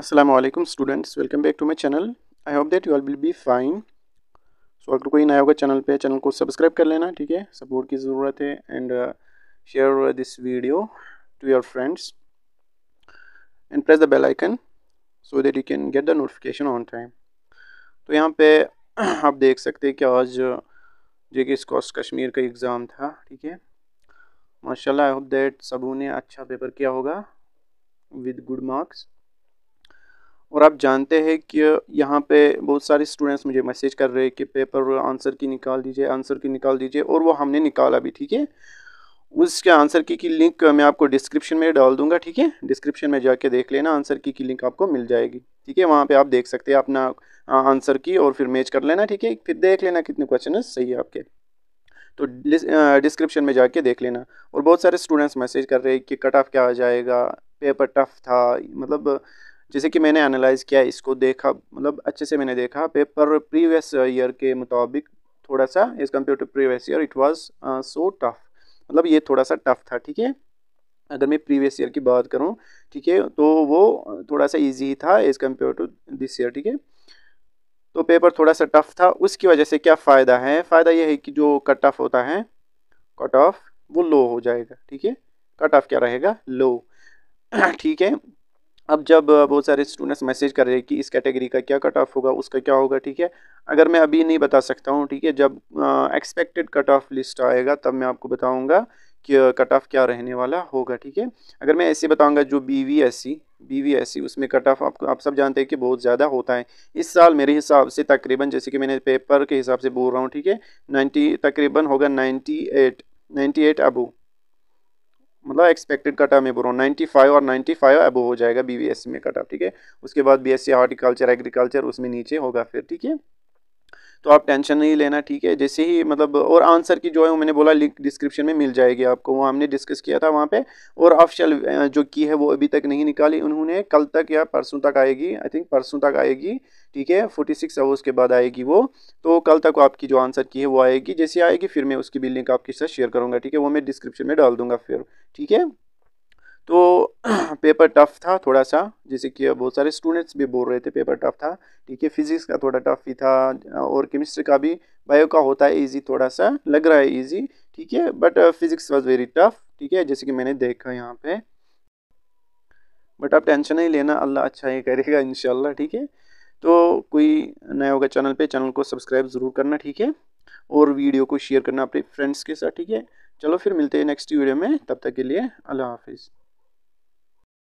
Aslam students welcome back to my channel I hope that you all will be fine so अगर कोई नया होगा channel पे channel को सब्सक्राइब कर लेना ठीक है सपोर्ट की ज़रूरत है and share this video to your friends and press the bell icon so that you can get the notification on time तो यहाँ पे आप देख सकते हैं कि आज जे के स्कॉस कश्मीर का एग्ज़ाम था ठीक है माशाल्लाह आई होप दैट सबू ने अच्छा पेपर किया होगा विद गुड मार्क्स और आप जानते हैं कि यहाँ पे बहुत सारे स्टूडेंट्स मुझे मैसेज कर रहे हैं कि पेपर आंसर की निकाल दीजिए आंसर की निकाल दीजिए और वो हमने निकाला भी ठीक है उसके आंसर की की लिंक मैं आपको डिस्क्रिप्शन में डाल दूंगा ठीक है डिस्क्रिप्शन में जाके देख लेना आंसर की की लिंक आपको मिल जाएगी ठीक है वहाँ पर आप देख सकते हैं अपना आंसर की और फिर मैच कर लेना ठीक है फिर देख लेना कितने क्वेश्चन सही है आपके तो डिस्क्रिप्शन में जाके देख लेना और बहुत सारे स्टूडेंट्स मैसेज कर रहे हैं कि कट ऑफ क्या आ जाएगा पेपर टफ था मतलब जैसे कि मैंने एनालाइज़ किया इसको देखा मतलब अच्छे से मैंने देखा पेपर प्रीवियस ईयर के मुताबिक थोड़ा सा as compare to previous year it was so tough मतलब ये थोड़ा सा टफ था ठीक है अगर मैं प्रीवियस ईयर की बात करूँ ठीक है तो वो थोड़ा सा ईजी था as compare to this year ठीक है तो पेपर थोड़ा सा टफ था उसकी वजह से क्या फ़ायदा है फ़ायदा यह है कि जो कट ऑफ होता है कट ऑफ वो लो हो जाएगा ठीक है कट ऑफ क्या रहेगा लो ठीक है अब जब बहुत सारे स्टूडेंट्स मैसेज कर रहे हैं कि इस कैटेगरी का क्या कट ऑफ होगा उसका क्या होगा ठीक है अगर मैं अभी नहीं बता सकता हूँ ठीक है जब एक्सपेक्टेड कट ऑफ लिस्ट आएगा तब मैं आपको बताऊँगा कि कट ऑफ क्या रहने वाला होगा ठीक है अगर मैं ऐसे बताऊँगा जो B V S C B V S C उसमें कट ऑफ आपको आप सब जानते हैं कि बहुत ज़्यादा होता है इस साल मेरे हिसाब से तकरीबन जैसे कि मैंने पेपर के हिसाब से बोल रहा हूँ ठीक है नाइन्टी तकरीबन होगा नाइन्टी एट नाइन्टी एट अबू मतलब एक्सपेक्टेड कट ऑफ में बोल रहा हूँ नाइन्टी फाइव और नाइन्टी फाइव अब हो जाएगा बीबीएससी में कट ऑफ ठीक है उसके बाद बीएससी हॉर्टिकल्चर एग्रीकल्चर उसमें नीचे होगा फिर ठीक है तो आप टेंशन नहीं लेना ठीक है जैसे ही मतलब और आंसर की जो है मैंने बोला लिंक डिस्क्रिप्शन में मिल जाएगी आपको वो हमने डिस्कस किया था वहाँ पे और ऑफिशियल जो की है वो अभी तक नहीं निकाली उन्होंने कल तक या परसों तक आएगी आई थिंक परसों तक आएगी ठीक है फोर्टी सिक्स आवर्स के बाद आएगी वो तो कल तक आपकी जो आंसर की है वो आएगी जैसे आएगी फिर मैं उसकी भी लिंक आपके साथ शेयर करूँगा ठीक है वो मैं डिस्क्रिप्शन में डाल दूँगा फिर ठीक है तो पेपर टफ था थोड़ा सा जैसे कि बहुत सारे स्टूडेंट्स भी बोल रहे थे पेपर टफ था ठीक है फिजिक्स का थोड़ा टफ ही था और केमिस्ट्री का भी बायो का होता है इजी थोड़ा सा लग रहा है इजी ठीक है but physics was very tough ठीक है जैसे कि मैंने देखा यहाँ पे बट आप टेंशन नहीं लेना अल्लाह अच्छा ही करेगा इन ठीक है तो कोई नया होगा चैनल पर चैनल को सब्सक्राइब ज़रूर करना ठीक है और वीडियो को शेयर करना अपने फ्रेंड्स के साथ ठीक है चलो फिर मिलते हैं नेक्स्ट वीडियो में तब तक के लिए अल्लाह हाफिज़